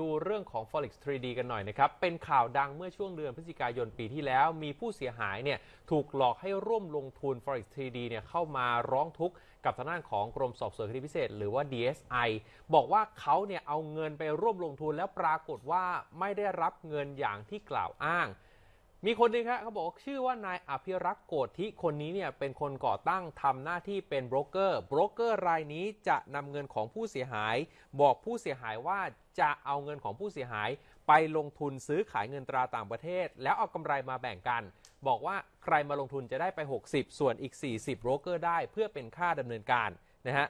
ดูเรื่องของ Forex 3D กันหน่อยนะครับ เป็นข่าวดังเมื่อช่วงเดือนพฤศจิกายนปีที่แล้ว มีผู้เสียหายเนี่ยถูกหลอกให้ร่วมลงทุน Forex 3D เนี่ยเข้ามาร้องทุกข์กับทางด้านของกรมสอบสวนคดีพิเศษ หรือว่า DSI บอกว่าเขาเนี่ยเอาเงินไปร่วมลงทุนแล้วปรากฏว่าไม่ได้รับเงินอย่างที่กล่าวอ้างมีคนนึงครับเขาบอกชื่อว่านายอภิรักษ์โกธิคนนี้เนี่ยเป็นคนก่อตั้งทำหน้าที่เป็นโบรกเกอร์โบรกเกอร์รายนี้จะนำเงินของผู้เสียหาย บอกผู้เสียหายว่าจะเอาเงินของผู้เสียหาย ไปลงทุนซื้อขายเงินตราต่างประเทศ แล้วเอากำไรมาแบ่งกัน บอกว่าใครมาลงทุนจะได้ไป 60 ส่วนอีก 40โบรกเกอร์ได้เพื่อเป็นค่าดำเนินการนะฮะ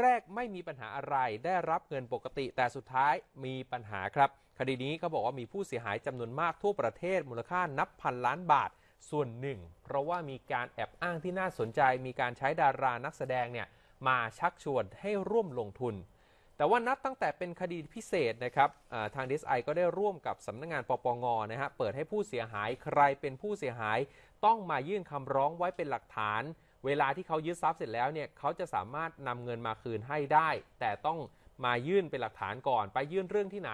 แรกๆไม่มีปัญหาอะไรได้รับเงินปกติแต่สุดท้ายมีปัญหาครับ คดีนี้เขาบอกว่ามีผู้เสียหายจำนวนมากทั่วประเทศมูลค่านับพันล้านบาท ส่วนหนึ่งเพราะว่ามีการแอบอ้างที่น่าสนใจมีการใช้ดารานักแสดงเนี่ยมาชักชวนให้ร่วมลงทุน แต่ว่านับตั้งแต่เป็นคดีพิเศษนะครับทางดีไอก็ได้ร่วมกับสำนักงงานปปงนะฮะเปิดให้ผู้เสียหายใครเป็นผู้เสียหายต้องมายื่นคำร้องไว้เป็นหลักฐานเวลาที่เขายึดทรัพย์เสร็จแล้วเนี่ยเขาจะสามารถนำเงินมาคืนให้ได้ แต่ต้องมายื่นเป็นหลักฐานก่อน ไปยื่นเรื่องที่ไหน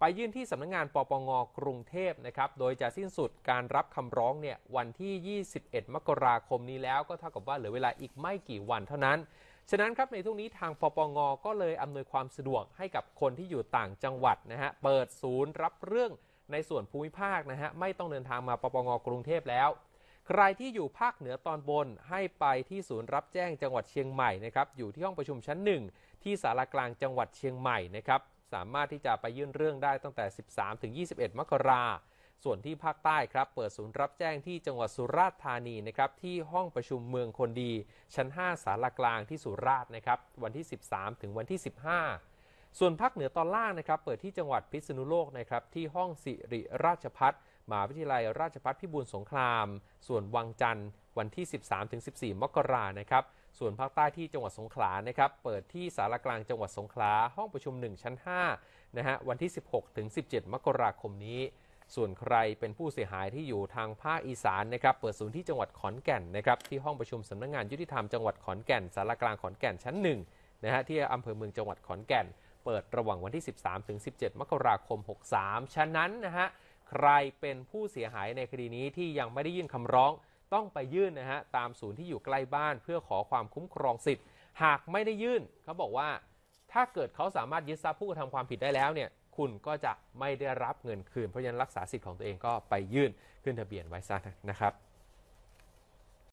ไปยื่นที่สำนักงงานปปงกรุงเทพนะครับโดยจะสิ้นสุดการรับคำร้องเนี่ยวันที่ 21 มกราคมนี้แล้วก็เท่ากับว่าเหลือเวลาอีกไม่กี่วันเท่านั้น ฉะนั้นครับในทุกนี้ทางปปงก็เลยอำนวยความสะดวกให้กับคนที่อยู่ต่างจังหวัดนะฮะเปิดศูนย์รับเรื่องในส่วนภูมิภาคนะฮะไม่ต้องเดินทางมาปปงกรุงเทพแล้วใครที่อยู่ภาคเหนือตอนบนให้ไปที่ศูนย์รับแจ้งจังหวัดเชียงใหม่นะครับอยู่ที่ห้องประชุมชั้น1ที่สารากลางจังหวัดเชียงใหม่นะครับสามารถที่จะไปยื่นเรื่องได้ตั้งแต่ 13 ถึง 21 มกราส่วนที่ภาคใต้ครับเปิดศูนย์รับแจ้งที่จังหวัดสุราษฎร์ธานีนะครับที่ห้องประชุมเมืองคนดี ชั้น5สารากลางที่สุราษฎร์นะครับวันที่ 13 ถึงวันที่ 15 ส่วนภาคเหนือตอนล่างนะครับเปิดที่จังหวัดพิษณุโลกนะครับที่ห้องสิริราชพัฒน์มหาวิทยาลัยราชภัฏพิบูลสงคราม ส่วนวังจันทร์วันที่ 13-14 มกรานะครับ ส่วนภาคใต้ที่จังหวัดสงขลา นะครับ เปิดที่สารกลางจังหวัดสงขลา ห้องประชุม1ชั้น5นะฮะ วันที่ 16-17 มกราคมนี้ ส่วนใครเป็นผู้เสียหายที่อยู่ทางภาคอีสานนะครับ เปิดศูนย์ที่จังหวัดขอนแก่นนะครับ ที่ห้องประชุมสำนักงงานยุติธรรมจังหวัดขอนแก่นสารกลางขอนแก่นชั้น1นะฮะ ที่อำเภอเมืองจังหวัดขอนแก่น เปิดระหว่างวันที่ 13-17 มกราคม 63 ฉะนั้นนะฮะใครเป็นผู้เสียหายในคดีนี้ที่ยังไม่ได้ยื่นคำร้องต้องไปยื่นนะฮะตามศูนย์ที่อยู่ใกล้บ้านเพื่อขอความคุ้มครองสิทธิ์หากไม่ได้ยื่นเขาบอกว่า ถ้าเกิดเขาสามารถยึดทรัพย์ผู้กระทำความผิดได้แล้วเนี่ยคุณก็จะไม่ได้รับเงินคืน เพราะฉะนั้นรักษาสิทธิ์ของตัวเองก็ไปยื่น ขึ้นทะเบียนไว้ซะนะครับ